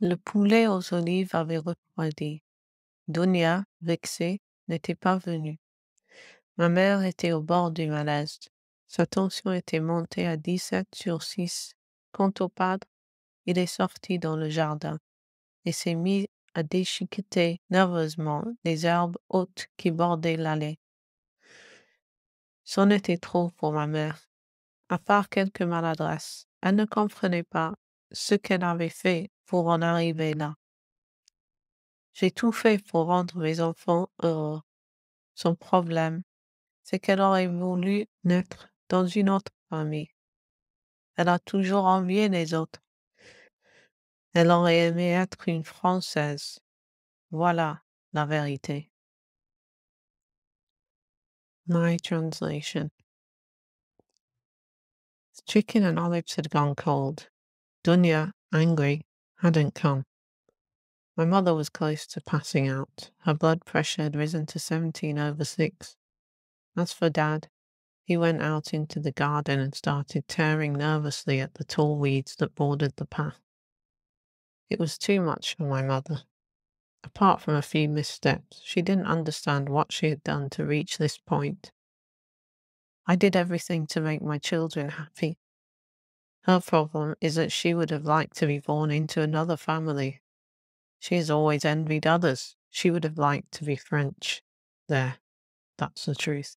Le poulet aux olives avait refroidi. Dunia, vexée, n'était pas venue. Ma mère était au bord du malaise. Sa tension était montée à 17 sur 6. Quant au padre, il est sorti dans le jardin et s'est mis à déchiqueter nerveusement les herbes hautes qui bordaient l'allée. C'en était trop pour ma mère. À part quelques maladresses, elle ne comprenait pas ce qu'elle avait fait pour en arriver là. J'ai tout fait pour rendre mes enfants heureux. Son problème, c'est qu'elle aurait voulu naître dans une autre famille. Elle a toujours envié les autres. Elle aurait aimé être une Française. Voilà la vérité. My translation. The chicken and olives had gone cold. Dunya, angry, hadn't come. My mother was close to passing out. Her blood pressure had risen to 17 over 6. As for Dad, he went out into the garden and started tearing nervously at the tall weeds that bordered the path. It was too much for my mother. Apart from a few missteps, she didn't understand what she had done to reach this point. I did everything to make my children happy, her problem is that she would have liked to be born into another family. She has always envied others. She would have liked to be French. There, that's the truth.